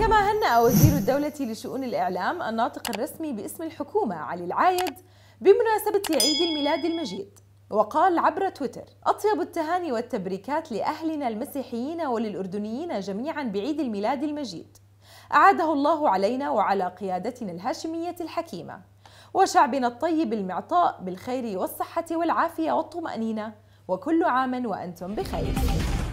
كما هنأ وزير الدولة لشؤون الإعلام الناطق الرسمي باسم الحكومة علي العايد بمناسبة عيد الميلاد المجيد وقال عبر تويتر أطيب التهاني والتبريكات لأهلنا المسيحيين وللأردنيين جميعا بعيد الميلاد المجيد أعاده الله علينا وعلى قيادتنا الهاشمية الحكيمة وشعبنا الطيب المعطاء بالخير والصحة والعافية والطمأنينة وكل عام وأنتم بخير